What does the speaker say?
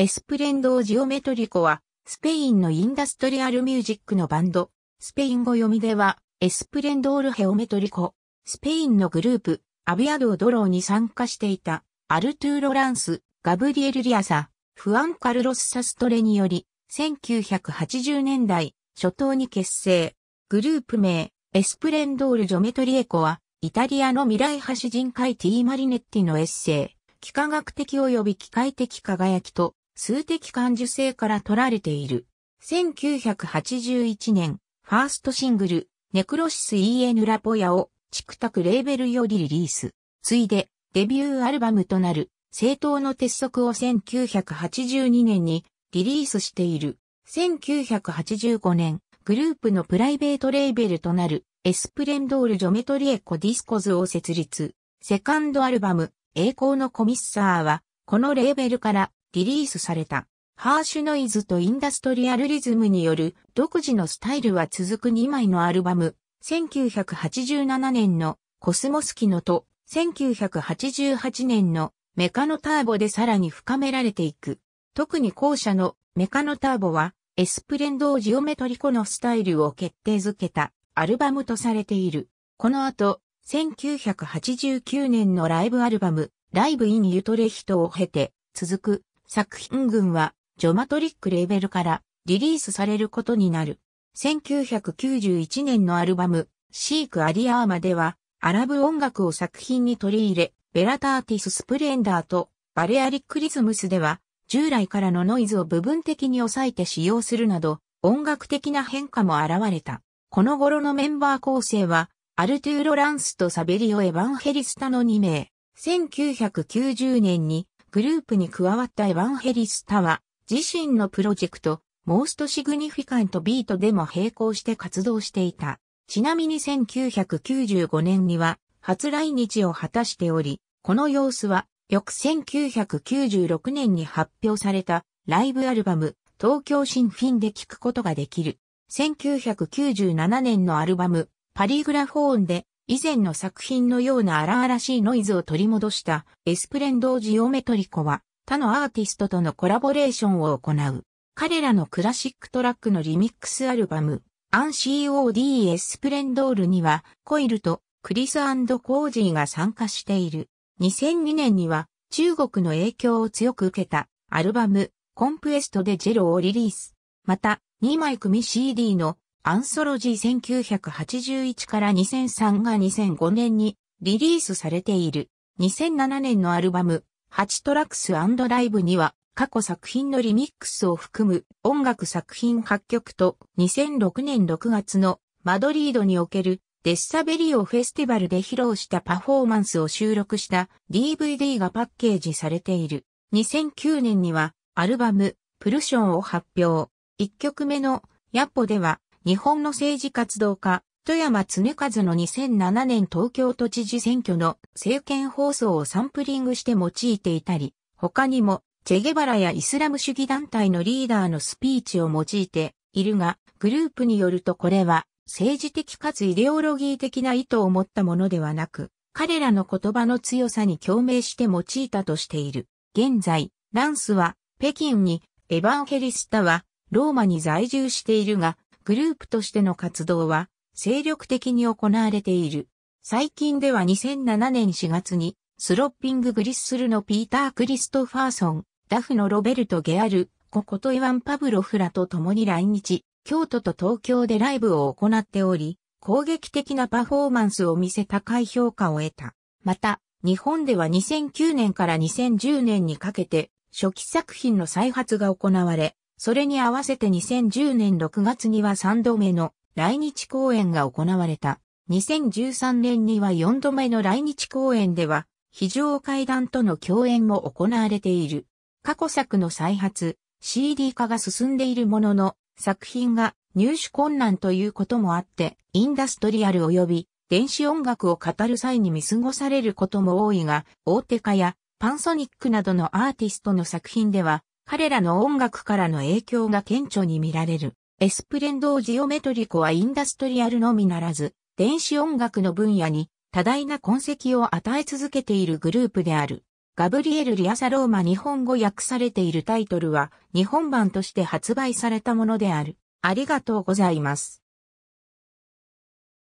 エスプレンドージオメトリコは、スペインのインダストリアルミュージックのバンド、スペイン語読みでは、エスプレンドールヘオメトリコ、スペインのグループ、アビアドードローに参加していた、アルトゥーロ・ランス、ガブリエル・リアサ、フアン・カルロス・サストレにより、1980年代、初頭に結成。グループ名、エスプレンドール・ジョメトリエコは、イタリアの未来派詩人会ィ・マリネッティのエッセイ、幾何学的及び機械的輝きと、数的感受性から取られている。1981年、ファーストシングル、ネクロシス EN ラポヤを、チクタクレーベルよりリリース。ついで、デビューアルバムとなる、正当の鉄則を1982年にリリースしている。1985年、グループのプライベートレーベルとなる、エスプレンドール・ジョメトリエコ・ディスコズを設立。セカンドアルバム、栄光のコミッサーは、このレーベルからリリースされた。ハーシュノイズとインダストリアルリズムによる独自のスタイルは続く2枚のアルバム、1987年のコスモスキノと1988年のメカノターボでさらに深められていく。特に後者のメカノターボはエスプレンドージオメトリコのスタイルを決定づけたアルバムとされている。この後、1989年のライブアルバム、ライブインユトレヒトを経て続く作品群は、ジョマトリックレーベルからリリースされることになる。1991年のアルバム、シーク・アリアーマでは、アラブ音楽を作品に取り入れ、ベラターティス・スプレンダーとバレアリック・リズムスでは、従来からのノイズを部分的に抑えて使用するなど、音楽的な変化も現れた。この頃のメンバー構成は、アルトゥーロ・ランスとサベリオ・エヴァンヘリスタの2名。1990年にグループに加わったエヴァンヘリスタは、自身のプロジェクト、モーストシグニフィカントビートでも並行して活動していた。ちなみに1995年には、初来日を果たしており、この様子は、翌1996年に発表されたライブアルバム、東京新フィンで聴くことができる。1997年のアルバム、パリグラフォーンで以前の作品のような荒々しいノイズを取り戻したエスプレンド・ジオメトリコは他のアーティストとのコラボレーションを行う。彼らのクラシックトラックのリミックスアルバム、アン COD エスプレンドールには、コイルとクリスコージーが参加している。2002年には中国の影響を強く受けたアルバム、コンプエストでジェロをリリース。また、2枚組 CD のアンソロジー1981から2003が2005年にリリースされている。2007年のアルバム8トラックスライブには過去作品のリミックスを含む音楽作品8曲と2006年6月のマドリードにおけるデッサベリオフェスティバルで披露したパフォーマンスを収録した DVD がパッケージされている。2009年にはアルバムプルションを発表。1曲目のヤッポでは日本の政治活動家、富山常和の2007年東京都知事選挙の政権放送をサンプリングして用いていたり、他にも、チェゲバラやイスラム主義団体のリーダーのスピーチを用いているが、グループによるとこれは、政治的かつイデオロギー的な意図を持ったものではなく、彼らの言葉の強さに共鳴して用いたとしている。現在、ランスは北京に、エヴァンヘリスタはローマに在住しているが、グループとしての活動は精力的に行われている。最近では2007年4月にスロッピンググリッスルのピーター・クリストファーソン、ダフのロベルト・ゲアル、ココトイワン・パブロフラと共に来日、京都と東京でライブを行っており、攻撃的なパフォーマンスを見せ高い評価を得た。また、日本では2009年から2010年にかけて、初期作品の再発が行われ、それに合わせて2010年6月には3度目の来日公演が行われた。2013年には4度目の来日公演では、非常階段との共演も行われている。過去作の再発、CD 化が進んでいるものの、作品が入手困難ということもあって、インダストリアル及び電子音楽を語る際に見過ごされることも多いが、大手化やパンソニックなどのアーティストの作品では、彼らの音楽からの影響が顕著に見られる。エスプレンドージオメトリコはインダストリアルのみならず、電子音楽の分野に多大な痕跡を与え続けているグループである。ガブリエル・リアサローマ日本語訳されているタイトルは日本版として発売されたものである。ありがとうございます。